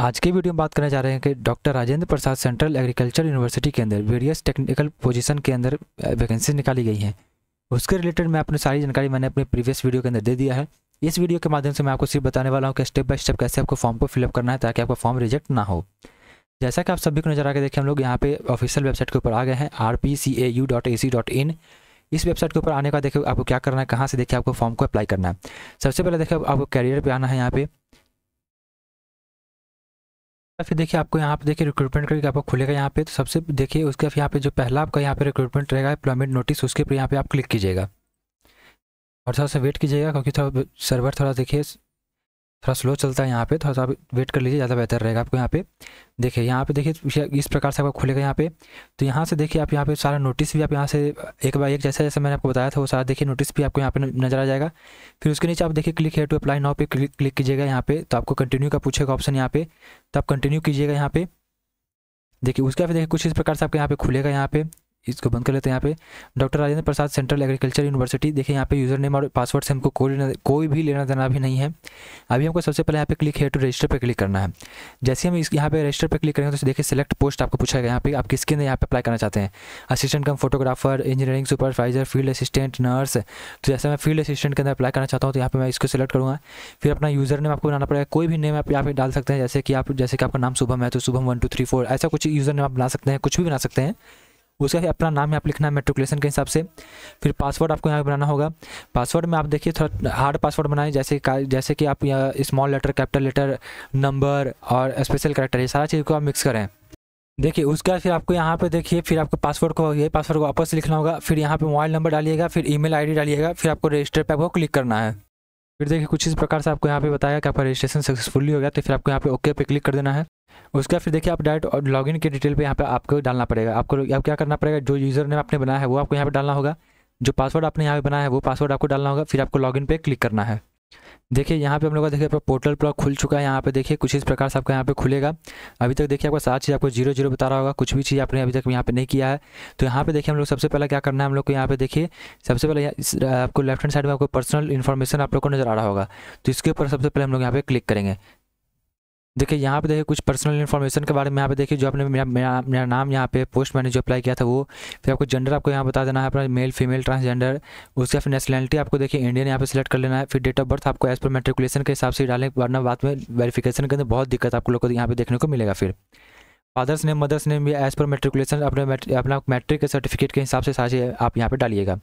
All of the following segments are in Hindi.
आज के वीडियो में बात करने जा रहे हैं कि doctor Rajendra Prasad central agriculture university के अंदर वेरियस टेक्निकल पोजीशन के अंदर वैकेंसी निकाली गई हैं उसके रिलेटेड मैं अपनी सारी जानकारी मैंने अपने प्रीवियस वीडियो के अंदर दे दिया है इस वीडियो के माध्यम से मैं आपको सिर्फ बताने वाला हूँ कि स्टेप बाय स्टेप कैसे आपको फॉर्म को फिलअप करना है ताकि आपका फॉर्म रिजेक्ट ना हो जैसा कि आप सभी को नजर आके देखें हम लोग यहाँ पे ऑफिशियल वेबसाइट के ऊपर आ गए हैं R P C A U dot A C dot in इस वेबसाइट के ऊपर आने का देखिए आपको क्या करना है कहाँ से देखिए आपको फॉर्म को अप्लाई करना है सबसे पहले देखिए आपको कैरियर पर आना है यहाँ पे फिर देखिए आपको यहाँ पे देखिए रिक्रूटमेंट करके आपको खुलेगा यहाँ पे तो सबसे देखिए उसके यहाँ पे जो पहला आपका यहाँ पे रिक्रूटमेंट रहेगा एम्प्लॉयमेंट नोटिस उसके पर यहाँ पे आप क्लिक कीजिएगा और थोड़ा सा वेट कीजिएगा क्योंकि थोड़ा सर्वर थोड़ा देखिए थोड़ा स्लो चलता है यहाँ पे थोड़ा सा वेट कर लीजिए ज़्यादा बेहतर रहेगा आपको यहाँ पे देखिए यहाँ पे देखिए इस प्रकार से आपका खुलेगा यहाँ पे तो यहाँ से देखिए आप यहाँ पे सारा नोटिस भी आप यहाँ से एक बार एक जैसा जैसे मैंने आपको बताया था वो सारा देखिए नोटिस भी आपको यहाँ पे नजर आ जाएगा फिर उसके नीचे आप देखिए क्लिक है टू अप्लाई नाउ पे क्लिक क्लिक कीजिएगा यहाँ पे तो आपको कंटिन्यू का पूछेगा ऑप्शन यहाँ पे तो आप कंटिन्यू कीजिएगा यहाँ पे देखिए उसके बाद देखिए कुछ इस प्रकार से आपके यहाँ पे खुलेगा यहाँ पे इसको बंद कर लेते हैं यहाँ पे doctor Rajendra Prasad central agriculture university देखिए यहाँ पे यूज़र नेम और पासवर्ड से हमको कोई लेना कोई भी लेना देना भी नहीं है अभी हमको सबसे पहले यहाँ पे क्लिक है टू रजिस्टर पे क्लिक करना है जैसे हम इस यहाँ पे रजिस्टर पे क्लिक करेंगे तो देखिए सिलेक्ट पोस्ट आपको पूछा गया यहाँ पे आप किसके अंदर यहाँ पे अप्लाई करना चाहते हैं assistant cum photographer engineering supervisor field assistant nurse तो जैसे मैं फील्ड असिस्टेंट के अंदर अप्लाई करना चाहता हूँ तो यहाँ पर मैं इसको सिलेक्ट करूँगा फिर अपना यूज़र नेम आपको बनाना पड़ेगा कोई भी नेम आप यहाँ पे डाल सकते हैं जैसे कि आप जैसे कि आपका नाम शुभम है तो Shubham one two three four ऐसा कुछ यूज़र नेम आप बना सकते हैं कुछ भी बना सकते हैं उसका अपना नाम यहाँ पर लिखना है मेट्रिकुलेशन के हिसाब से फिर पासवर्ड आपको यहाँ पर बनाना होगा पासवर्ड में आप देखिए थोड़ा हार्ड पासवर्ड बनाएं जैसे जैसे कि आप यहाँ small letter capital letter number और स्पेशल करेक्टर ये सारा चीज़ को आप मिक्स करें देखिए उसके बाद फिर आपको यहाँ पे देखिए फिर आपको पासवर्ड को ये पासवर्ड को वापस लिखना होगा फिर यहाँ पे मोबाइल नंबर डालिएगा फिर ईमेल आईडी डालिएगा फिर आपको रजिस्टर पे आपको क्लिक करना है फिर देखिए कुछ इस प्रकार से आपको यहाँ पे बताया कि आपका रजिस्ट्रेशन सक्सेसफुली हो गया तो फिर आपको यहाँ पे ओके पे क्लिक कर देना है उसके बाद फिर देखिए आप डायरेक्ट लॉगिन के डिटेल पे यहाँ पे आपको डालना पड़ेगा आपको आप क्या करना पड़ेगा जो यूज़र ने आपने बनाया है वो आपको यहाँ पे डालना होगा जो पासवर्ड आपने यहाँ पे बनाया है वो पासवर्ड आपको डालना होगा फिर आपको लॉगिन पे क्लिक करना है देखिए यहाँ पे हम लोग का देखिए आपका पोर्टल पूरा खुल चुका है यहाँ पे देखिए कुछ इस प्रकार से आपका यहाँ पे खुलेगा अभी तक देखिए आपका सारा चीज़ आपको जीरो जीरो बता रहा होगा कुछ भी चीज़ आपने अभी तक यहाँ पे नहीं किया है तो यहाँ पे देखिए हम लोग सबसे पहले क्या करना है हम लोग को यहाँ पे देखिए सबसे पहले आपको लेफ्ट हैंड साइड में आपको पर्सनल इन्फॉर्मेशन आप लोग को नजर आ रहा होगा तो इसके ऊपर सबसे पहले हम लोग यहाँ पे क्लिक करेंगे देखिए यहाँ पे देखिए कुछ पर्सनल इन्फॉर्मेशन के बारे में यहाँ पे देखिए जो आपने मेरा मेरा मेरा नाम यहाँ पे पोस्ट मैंने जो अप्लाई किया था वो फिर आपको जेंडर आपको यहाँ बता देना है अपना मेल फीमेल ट्रांसजेंडर उसके फिर नेशनलिटी आपको देखिए इंडियन यहाँ पे सेलेक्ट कर लेना है फिर डेट ऑफ बर्थ आपको एज पर मेट्रिकुलेशन के हिसाब से डालें वरना बाद में वेरीफिकेशन के अंदर बहुत दिक्कत आपको लोग को यहाँ पे देखने को मिलेगा फिर फादर्स नेम मदर्स नेम भी एज पर मेट्रिकुलेशन अपने अपना मैट्रिक के सर्टिफिकेट के हिसाब से सारे आप यहाँ पर डालिएगा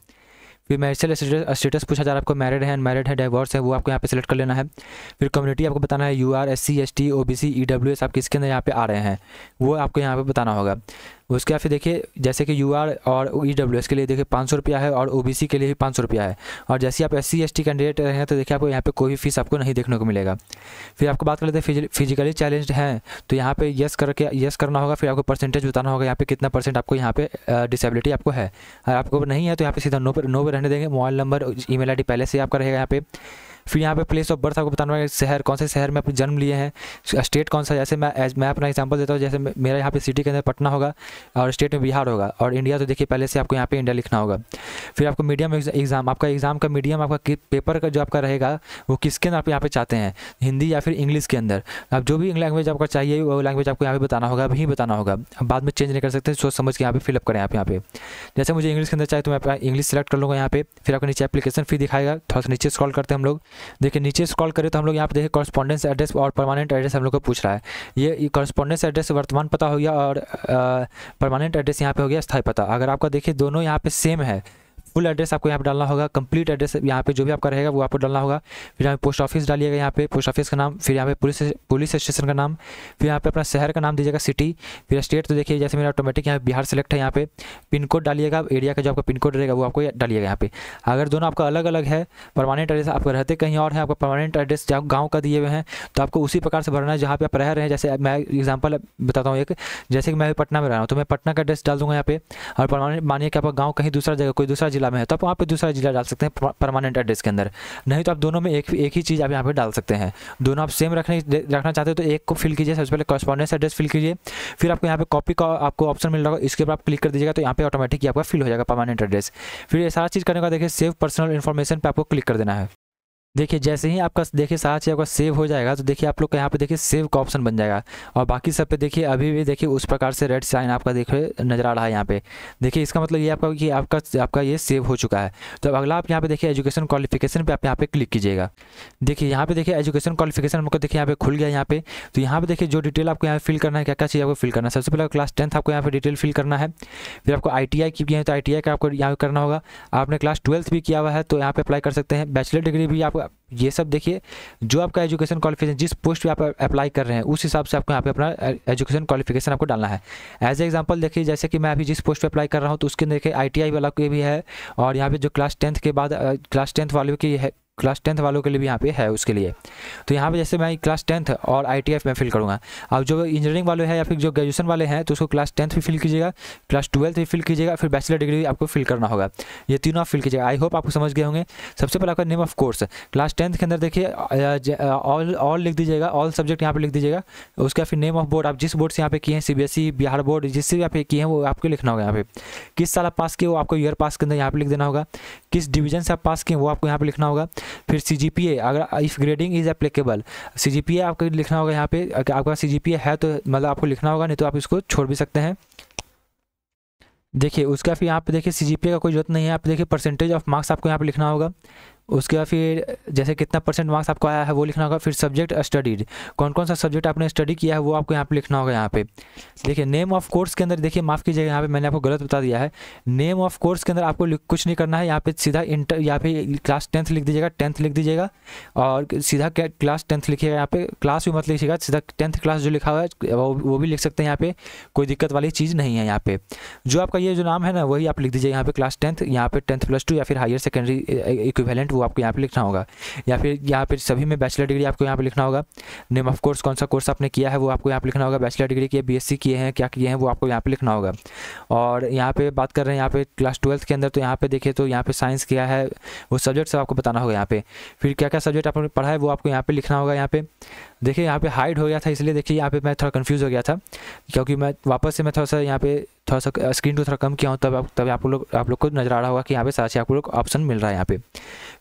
फिर मैरिजल स्टेटस uh, पूछा जा रहा है आपको मैरिड है अनमैरिड है डाइवोर्स है वो आपको यहाँ पे सेलेक्ट कर लेना है फिर कम्युनिटी आपको बताना है U R S C S T O B C E W S आप किसके अंदर यहाँ पे आ रहे हैं वो आपको यहाँ पे बताना होगा उसके बाद फिर देखिए जैसे कि यू आर और ई डब्ल्यू एस के लिए देखिए पाँच सौ रुपया है और ओ सी के लिए भी पाँच सौ रुपया है और जैसे आप S C S T candidate हैं तो देखिए आपको यहाँ पे कोई भी फीस आपको नहीं देखने को मिलेगा फिर आपको बात कर लेते हैं फिजिकली चैलेंज हैं तो यहाँ पे यस करके यस करना होगा फिर आपको परसेंटेज बताना होगा यहाँ पे कितना परसेंट आपको यहाँ पे डिसेबिलिटी आपको है अगर आपको नहीं है तो यहाँ पे सीधा नो पर नो पर रहने देंगे मोबाइल नंबर ई मेल पहले से आपका रहेगा यहाँ पर फिर यहाँ पे प्लेस ऑफ बर्थ आपको बताना है शहर कौन से शहर में अपने जन्म लिए हैं स्टेट कौन सा जैसे मैं एज मैं अपना एग्जाम्पल देता हूँ जैसे मेरा यहाँ पे सिटी के अंदर पटना होगा और स्टेट में बिहार होगा और इंडिया तो देखिए पहले से आपको यहाँ पे इंडिया लिखना होगा फिर आपको मीडियम एग्जाम आपका एग्जाम का मीडियम आपका पेपर का जो आपका रहेगा वो किसके अंदर आप यहाँ पे चाहते हैं हिंदी या फिर इंग्लिश के अंदर आप जो भी लैंग्वेज आपका चाहिए वो लैंग्वेज आपको यहाँ पे बताना होगा अभी बताना होगा बाद में चेंज नहीं कर सकते सोच समझ के यहाँ पे फिलअप करें आप यहाँ पे जैसे मुझे इंग्लिश के अंदर चाहिए तो मैं इंग्लिश सेलेक्ट कर लूँगा यहाँ पे फिर आपको नीचे एप्लीकेशन फी दिखाएगा थोड़ा सा नीचे स्क्रॉल करते हैं हम लोग देखिए नीचे स्क्रॉल करें तो हम लोग यहाँ पे देखिए कॉरस्पॉन्डेंस एड्रेस और परमानेंट एड्रेस हम लोग को पूछ रहा है ये कॉरस्पॉन्डेंस एड्रेस वर्तमान पता हो गया और परमानेंट एड्रेस यहाँ पे हो गया स्थायी पता अगर आपका देखिए दोनों यहाँ पे सेम है फुल एड्रेस आपको यहाँ पे डालना होगा कंप्लीट एड्रेस यहाँ पे जो भी आपका रहेगा वो आपको डालना होगा फिर यहाँ पे पोस्ट ऑफिस डालिएगा यहाँ पे पोस्ट ऑफिस का नाम फिर यहाँ पे पुलिस पुलिस स्टेशन का नाम फिर यहाँ पे अपना शहर का नाम दीजिएगा सिटी फिर स्टेट तो देखिए जैसे मेरा ऑटोमेटिक यहाँ बिहार सेलेक्ट है यहाँ पे पिन कोड डालिएगा एरिया का जो आपका पिन कोड रहेगा वो आपको डालिएगा यहाँ पे अगर दोनों आपका अलग अलग है परमानेंट एड्रेस आपका रहते कहीं और है आपका परमानेंट एड्रेस गाँव का दिए हुए हैं तो आपको उसी प्रकार से भरना है जहाँ पे आप रह रहे हैं जैसे मैं एग्जाम्पल बताता हूँ एक जैसे कि मैं पटना में रह रहा हूँ तो मैं पटना का एड्रेस डाल दूँगा यहाँ पे और परमानेंट मानिए कि आपका गाँव कहीं दूसरा जगह कोई दूसरा जिला में है तो आप वहाँ पर दूसरा जिला डाल सकते हैं परमानेंट एड्रेस के अंदर नहीं तो आप दोनों में एक एक ही चीज़ आप यहाँ पर डाल सकते हैं दोनों आप सेम रखने रखना चाहते हो तो एक को फिल कीजिए सबसे पहले कॉरस्पॉन्डेंस एड्रेस फिल कीजिए फिर आपको यहाँ पर कॉपी का आपको ऑप्शन मिल रहा होगा इसके ऊपर आप क्लिक कर दीजिएगा तो यहाँ पर ऑटोमेटिक आपका फिल हो जाएगा परमानेंट एड्रेस फिर ये सारा चीज़ करने का देखिए सेव पर्सनल इन्फॉर्मेशन पर आपको क्लिक कर देना है देखिए जैसे ही आपका देखिए सारा चीज़ आपका सेव हो जाएगा तो देखिए आप लोग का यहाँ पे देखिए सेव का ऑप्शन बन जाएगा और बाकी सब पे देखिए अभी भी देखिए उस प्रकार से रेड साइन आपका देखिए नजर आ रहा है यहाँ पे देखिए इसका मतलब ये आपका कि आपका आपका ये सेव हो चुका है तो अब अगला आप यहाँ पे देखिए एजुकेशन क्वालिफिकेशन पर आप यहाँ पे क्लिक कीजिएगा देखिए यहाँ पे देखिए एजुकेशन क्वालिफिकेशन हमको देखिए यहाँ पे खुल गया यहाँ पे तो यहाँ पे देखिए जो डिटेल आपको यहाँ फिल करना है क्या क्या चीज़ आपको फिल करना है सबसे पहले क्लास टेंथ आपको यहाँ पे डिटेल फिल करना है फिर आपको आई टी की है तो आई का आपको यहाँ करना होगा आपने क्लास ट्वेल्थ भी किया हुआ है तो यहाँ पर अप्लाई कर सकते हैं बैचलर डिग्री भी आपको ये सब देखिए जो आपका एजुकेशन क्वालिफिकेशन जिस पोस्ट पे आप अप्लाई कर रहे हैं उस हिसाब से आपको यहाँ पे अपना एजुकेशन क्वालिफिकेशन आपको डालना है एज ए एग्जाम्पल देखिए जैसे कि मैं अभी जिस पोस्ट पे अप्लाई कर रहा हूँ तो उसके देखिए आई वाला के भी है और यहाँ पे जो क्लास टेंथ के बाद क्लास टेंथ वालों की क्लास टेंथ वालों के लिए भी यहाँ पे है उसके लिए तो यहाँ पे जैसे मैं क्लास टेंथ और आई में फिल करूँगा अब जो इंजीनियरिंग वाले हैं या फिर जो ग्रेजुएशन वाले हैं तो उसको क्लास टेंथ भी फिल कीजिएगा क्लास ट्वेल्थ भी फिल कीजिएगा फिर बैचलर डिग्री आपको फिल करना होगा ये तीनों आप फिल कीजिएगा आई होप आपको समझ गए होंगे सबसे पहले आपका name of course class tenth के अंदर देखिए ऑल ऑल लिख दीजिएगा ऑल सब्जेक्ट यहाँ पर लिख दीजिएगा उसका फिर नेम ऑफ बोर्ड आप जिस बोर्ड से यहाँ पे किए हैं सीबीएसई e, बिहार बोर्ड जिससे भी आप किए हैं वो आपको लिखना होगा यहाँ पे किस साल आप पास किए वो आपको ईयर पास के अंदर यहाँ पे लिख देना होगा किस डिवीजन से आप पास किए वो आपको यहाँ पर लिखना होगा फिर सी जी पी ए अगर if grading is applicable C G P A आपको लिखना होगा यहाँ पे आपका सी जी पी ए है तो मतलब आपको लिखना होगा नहीं तो आप इसको छोड़ भी सकते हैं देखिए उसका फिर यहाँ पे देखिए सी जी पी ए का कोई जरूरत नहीं है आप देखिए परसेंटेज ऑफ मार्क्स आपको यहाँ पे लिखना होगा उसके बाद फिर जैसे कितना परसेंट मार्क्स आपको आया है वो लिखना होगा फिर सब्जेक्ट स्टडीड कौन कौन सा सब्जेक्ट आपने स्टडी किया है वो आपको यहाँ पे लिखना होगा यहाँ पे देखिए नेम ऑफ कोर्स के अंदर देखिए माफ़ कीजिएगा यहाँ पे मैंने आपको गलत बता दिया है नेम ऑफ कोर्स के अंदर आपको कुछ नहीं करना है यहाँ पे सीधा इंटर यहाँ पे क्लास टेंथ लिख दीजिएगा टेंथ लिख दीजिएगा और सीधा क्लास टेंथ लिखिएगा यहाँ पे क्लास भी मत लिखिएगा सीधा टेंथ क्लास जो लिखा हुआ है वो भी लिख सकते हैं यहाँ पे कोई दिक्कत वाली चीज़ नहीं है यहाँ पे जो आपका ये जो नाम है ना वही आप लिख दीजिए यहाँ पे क्लास टेंथ यहाँ पे टेंथ प्लस टू या फिर हायर सेकेंडरी इक्विवेलेंट टू आपको यहाँ पे लिखना होगा या फिर यहाँ पे सभी में बैचलर डिग्री आपको यहाँ पे लिखना होगा नेम ऑफ कोर्स कौन सा कोर्स आपने किया है वो आपको यहाँ पे लिखना होगा बैचलर डिग्री किए बी किए हैं क्या किए हैं वो आपको यहाँ पे लिखना होगा और यहाँ पे बात कर रहे हैं यहाँ पे क्लास ट्वेल्थ के अंदर तो यहाँ पे देखिए तो यहाँ पे साइंस किया है वो सब्जेक्ट सब आपको बताना होगा यहाँ पे फिर क्या क्या सब्जेक्ट आपने पढ़ा है वो आपको यहाँ पे लिखना होगा यहाँ पे देखिए यहाँ पे हाइड हो गया था इसलिए देखिए यहाँ पे मैं थोड़ा कन्फ्यूज़ हो गया था क्योंकि मैं वापस से मैं थोड़ा सा यहाँ पे थोड़ा सा स्क्रीन को थोड़ा कम किया हूँ तब आप तब आप लोग आप लोग को नजर आ रहा होगा कि यहाँ पे सारा चीज़ आप लोग ऑप्शन मिल रहा है यहाँ पे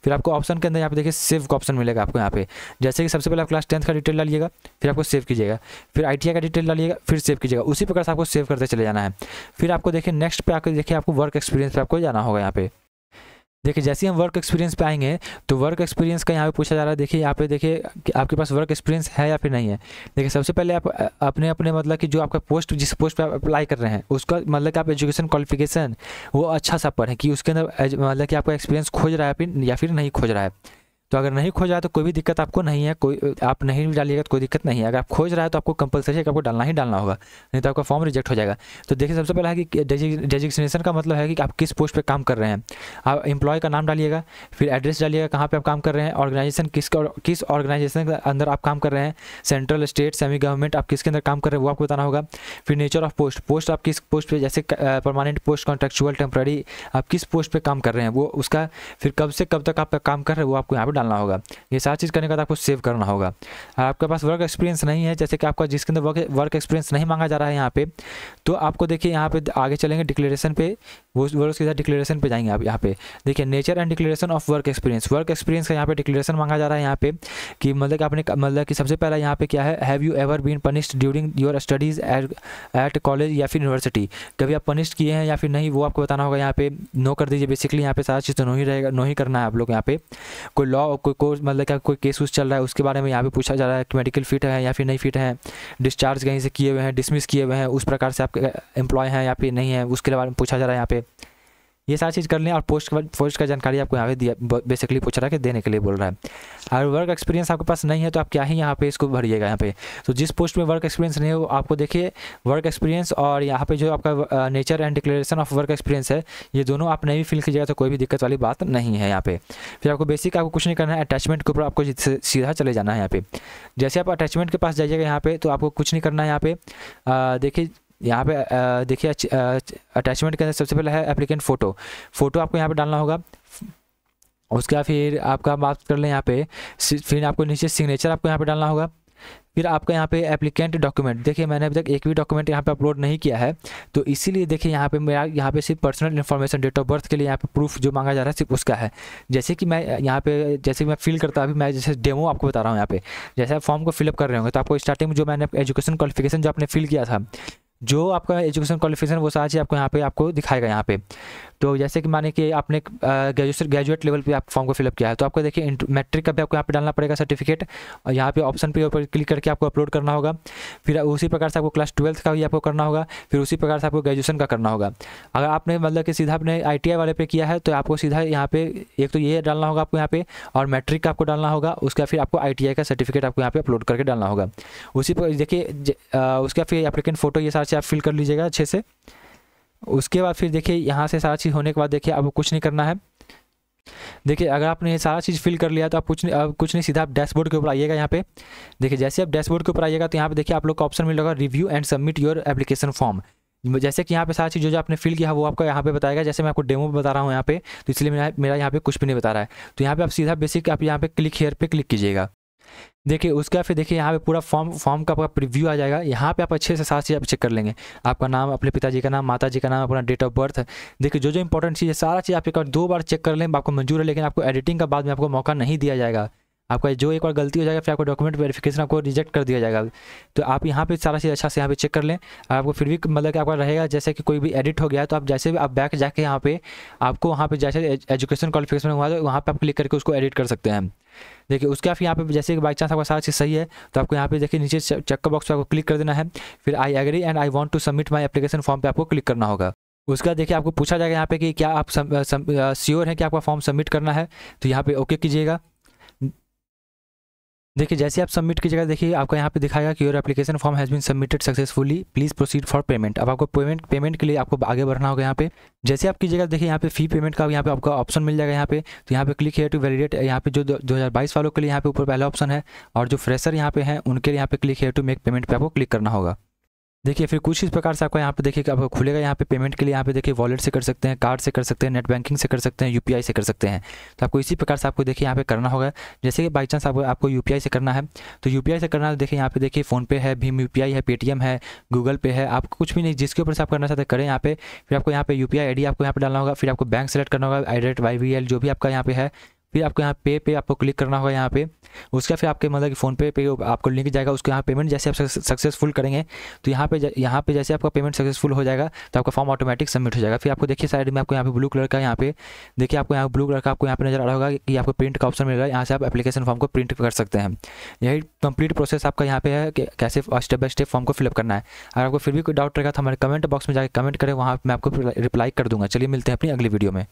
फिर आपको ऑप्शन के अंदर यहाँ पे देखिए सेव का ऑप्शन मिलेगा आपको यहाँ पे जैसे कि सबसे पहले आप क्लास टेंथ का डिटेल डालिएगा फिर आपको सेव कीजिएगा फिर आई का डिटेल डालिएगा फिर सेव कीजिएगा उसी प्रकार से आपको सेव करते चले जाना है फिर आपको देखिए नेक्स्ट पर आकर देखिए आपको वर्क एक्सपीरियंस पर आपको जाना होगा यहाँ पे देखिए जैसे हम वर्क एक्सपीरियंस पे आएंगे तो वर्क एक्सपीरियंस का यहाँ पे पूछा जा रहा है देखिए यहाँ पे देखिए आपके पास वर्क एक्सपीरियंस है या फिर नहीं है देखिए सबसे पहले आप अपने अपने मतलब कि जो आपका पोस्ट जिस पोस्ट पे आप अप्लाई कर रहे हैं उसका मतलब कि आप एजुकेशन क्वालिफिकेशन वो अच्छा सा पढ़ें कि उसके अंदर मतलब कि आपका एक्सपीरियंस खोज रहा है या फिर नहीं खोज रहा है तो अगर नहीं खोज रहा है तो कोई भी दिक्कत आपको नहीं है कोई आप नहीं डालिएगा तो कोई दिक्कत नहीं है अगर आप खोज रहा है तो आपको कंपलसरी आपको डालना ही डालना होगा नहीं तो आपका फॉर्म रिजेक्ट हो जाएगा तो देखिए सबसे पहला है कि डेजिग्नेशन का मतलब है कि आप किस पोस्ट पर काम कर रहे हैं आप एम्प्लॉय का नाम डालिएगा फिर एड्रेस डालिएगा कहाँ पर आप काम कर रहे हैं ऑर्गेनाइजेशन किस किस ऑर्गेनाइजेशन के अंदर आप काम कर रहे हैं सेंट्रल स्टेट सेमी गवर्नमेंट आप किसके अंदर काम कर रहे हैं वो आपको बताना होगा फिर नेचर ऑफ पोस्ट पोस्ट आप किस पोस्ट पर जैसे परमानेंट पोस्ट कॉन्ट्रेक्चुअल टेम्प्रेरी आप किस पोस्ट पर काम कर रहे हैं वो उसका फिर कब से कब तक आप काम कर रहे हैं वो आपको यहाँ पर डालना होगा ये सारी चीज़ करने के बाद आपको सेव करना होगा आपके पास वर्क एक्सपीरियंस नहीं है जैसे कि आपका जिसके अंदर वर्क एक्सपीरियंस नहीं मांगा जा रहा है यहाँ पे तो आपको देखिए यहाँ पे आगे चलेंगे डिक्लेरेशन पे वो वर्क के साथ डिक्लेरेशन पे जाएंगे आप यहाँ पे देखिए nature and declaration of work experience work experience का यहाँ पे डिक्लेरेशन मांगा जा रहा है यहाँ पे कि मतलब कि आपने मतलब कि सबसे पहला यहाँ पे क्या है have you ever been punished during your studies at college या फिर यूनिवर्सिटी कभी आप पनिश्ड किए हैं या फिर नहीं वो आपको बताना होगा यहाँ पे नो कर दीजिए बेसिकली यहाँ पे सारा चीज़ तो नो ही रहेगा नो ही करना है आप लोग यहाँ पे कोई लॉ बताओ कोई कोर्स मतलब क्या कोई केस उस चल रहा है उसके बारे में यहाँ पे पूछा जा रहा है कि मेडिकल फिट है या फिर नहीं फिट है डिस्चार्ज कहीं से किए हुए हैं डिसमिस किए हुए हैं उस प्रकार से आपके एम्प्लॉय हैं या फिर नहीं है उसके बारे में पूछा जा रहा है यहाँ पे ये सारी चीज़ कर लें और पोस्ट का पोस्ट का जानकारी आपको यहाँ पे दिया बेसिकली पूछ रहा है कि देने के लिए बोल रहा है और वर्क एक्सपीरियंस आपके पास नहीं है तो आप क्या ही यहाँ पे इसको भरिएगा यहाँ पे तो जिस पोस्ट में वर्क एक्सपीरियंस नहीं हो आपको देखिए वर्क एक्सपीरियंस और यहाँ पे जो आपका nature and declaration of work experience है ये दोनों आप नहीं फिल कीजिएगा तो कोई भी दिक्कत वाली बात नहीं है यहाँ पे फिर आपको बेसिक आपको कुछ नहीं करना है अटैचमेंट के ऊपर आपको सीधा चले जाना है यहाँ पे जैसे आप अटैचमेंट के पास जाइएगा यहाँ पे तो आपको कुछ नहीं करना है यहाँ पे देखिए यहाँ पे देखिए अटैचमेंट के अंदर सबसे पहले है एप्लीकेंट फ़ोटो फ़ोटो आपको यहाँ पे डालना होगा उसके बाद फिर आपका बात कर लें यहाँ पे फिर आपको नीचे सिग्नेचर आपको यहाँ पे डालना होगा फिर आपका यहाँ पे एप्लीकेंट डॉक्यूमेंट देखिए मैंने अभी तक एक भी डॉक्यूमेंट यहाँ पे अपलोड नहीं किया है तो इसीलिए देखिए यहाँ पे मेरा यहाँ पे सिर्फ personal information date of birth के लिए यहाँ पे प्रूफ जो मांगा जा रहा है सिर्फ उसका है जैसे कि मैं यहाँ पे जैसे कि मैं फिल करता अभी मैं जैसे डेमो आपको बता रहा हूँ यहाँ पे जैसे आप फॉर्म को फिलअप कर रहे होंगे तो आपको स्टार्टिंग में जो मैंने एजुकेशन क्वालिफिकेशन जो आपने फिल किया था जो आपका एजुकेशन क्वालिफिकेशन वो सारा चीज़ आपको यहाँ पे आपको दिखाएगा यहाँ पे तो जैसे कि माने कि आपने ग्रेजुएशन ग्रेजुएट लेवल पे आप फॉर्म को फिलअप किया है तो आपको देखिए मैट्रिक का भी आपको यहाँ पे डालना पड़ेगा सर्टिफिकेट और यहाँ पे ऑप्शन पे ऊपर क्लिक करके आपको अपलोड करना होगा फिर उसी प्रकार से आपको क्लास ट्वेल्थ का भी आपको करना होगा फिर उसी प्रकार से आपको ग्रेजुएशन का करना होगा अगर आपने मतलब कि सीधा अपने आई वाले पर किया है तो आपको सीधा यहाँ पे एक तो ये डालना होगा आपको यहाँ पे और मैट्रिक का आपको डालना होगा उसका फिर आपको आई का सर्टिफिकेट आपको यहाँ पे अपलोड करके डालना होगा उसी पर देखिए उसका फिर एप्लीकेंट फोटो ये सारा से आप फिल कर लीजिएगा अच्छे से उसके बाद फिर देखिए यहाँ से सारा चीज़ होने के बाद देखिए आपको कुछ नहीं करना है देखिए अगर आपने ये सारा चीज़ फिल कर लिया तो आप कुछ नहीं अब कुछ नहीं सीधा आप डैशबोर्ड के ऊपर आइएगा यहाँ पे देखिए जैसे आप डैशबोर्ड के ऊपर आइएगा तो यहाँ पे देखिए आप लोग का ऑप्शन मिलेगा review and submit your application form जैसे कि यहाँ पे सारा चीज़ जो जो आपने फिल किया वो आपको यहाँ पे बताएगा जैसे मैं आपको डेमो बता रहा हूँ यहाँ पे तो इसलिए मेरा मेरा यहाँ पे कुछ भी नहीं बता रहा है तो यहाँ पे आप सीधा बेसिक आप यहाँ पे क्लिक हेयर पे क्लिक कीजिएगा देखिए उसका फिर देखिए यहाँ पे पूरा फॉर्म फॉर्म का पूरा प्रीव्यू आ जाएगा यहाँ पे आप अच्छे से सारी चीज़ आप चेक कर लेंगे आपका नाम अपने पिताजी का नाम माता जी का नाम अपना डेट ऑफ बर्थ देखिए जो जो इंपॉर्टेंट चीज़ है सारा चीज़ आप एक बार दो बार चेक कर लें आपको मंजूर है लेकिन आपको एडिटिंग का बाद में आपको मौका नहीं दिया जाएगा आपका जो एक बार गलती हो जाएगा फिर आपको डॉक्यूमेंट वेरिफिकेशन आपको रिजेक्ट कर दिया जाएगा तो आप यहाँ पे सारा चीज़ अच्छा से यहाँ पे चेक कर लें आपको फिर भी मतलब कि आपका रहेगा जैसे कि कोई भी एडिट हो गया तो आप जैसे भी आप बैक जाके यहाँ पे आपको वहाँ पे जैसे एजुकेशन क्वालिफिकेशन हुआ तो वहाँ पर आप क्लिक करके उसको एडिट कर सकते हैं देखिए उसके आप यहाँ पे जैसे कि बाई चांस आपका सारा चीज़ सही है तो आपको यहाँ पे देखिए नीचे चक्कर बॉक्स पर आपको क्लिक कर देना है फिर I agree and I want to submit my application form पर आपको क्लिक करना होगा उसका देखिए आपको पूछा जाएगा यहाँ पे कि क्या आप श्योर हैं कि आपका फॉर्म सबमिट करना है तो यहाँ पे ओके कीजिएगा देखिए जैसे आप सबमिट की जगह देखिए आपको यहाँ पे दिखाएगा कि your application form has been submitted successfully please proceed for payment अब आपको पेमेंट पेमेंट के लिए आपको आगे बढ़ना होगा यहाँ पे जैसे आप जगह देखिए यहाँ पे फी पेमेंट का यहाँ पे आपका ऑप्शन मिल जाएगा यहाँ पे तो यहाँ पे क्लिक हेयर टू वैलिडेट यहाँ पे जो दो वालों के लिए यहाँ पे ऊपर पहला ऑप्शन है और जो फ्रेशर यहाँ पे हैं उनके लिए यहाँ पे click here to make payment पर आपको क्लिक करना होगा देखिए फिर कुछ इस प्रकार से आपको यहाँ पे देखिए कि आपको खुलेगा यहाँ पे पेमेंट के लिए यहाँ पे देखिए वॉलेट से कर सकते हैं कार्ड से कर सकते हैं नेट बैंकिंग से कर सकते हैं यूपीआई से कर सकते हैं तो आपको इसी प्रकार से आपको देखिए यहाँ पे करना होगा जैसे कि बाई चांस आपको आपको यूपीआई से करना है तो यूपीआई से करना है देखिए यहाँ पे देखिए फोनपे है भीम यू है पेटीएम है गूगल पे है आपको कुछ भी नहीं जिसके ऊपर से आप करना चाहते करें यहाँ पे फिर आपको यहाँ पे यू पी आपको यहाँ पर डालना होगा फिर आपको बैंक सेलेक्ट करना होगा आई डेट वाई जो भी आपका यहाँ पे है फिर आपको यहाँ पे पे आपको क्लिक करना होगा यहाँ पे उसका फिर आपके मतलब कि फ़ोनपे पे आपको लिंक जाएगा उसके यहाँ पेमेंट जैसे आप सक्सेसफुल करेंगे तो यहाँ पे यहाँ पे जैसे आपका पेमेंट सक्सेसफुल हो जाएगा तो आपका फॉर्म ऑटोमेटिक सबमिट हो जाएगा फिर आपको देखिए साइड में आपको यहाँ पे ब्लू कलर का यहाँ पे देखिए आपको यहाँ ब्लू कलर का आपको यहाँ पे नजर आ रहा होगा कि आपको प्रिंट का ऑप्शन मिलेगा यहाँ से आप एप्लीकेशन फॉर्म को प्रिंट कर सकते हैं यही कंप्लीट प्रोसेस आपका यहाँ पे है कि कैसे स्टेप बाय स्टेप फॉर्म को फिलअप करना है अगर आपको फिर भी कोई डाउट रहेगा तो हमारे कमेंट बॉक्स में जाकर कमेंट करें वहाँ मैं आपको रिप्लाई कर दूंगा चलिए मिलते हैं अपनी अगली वीडियो में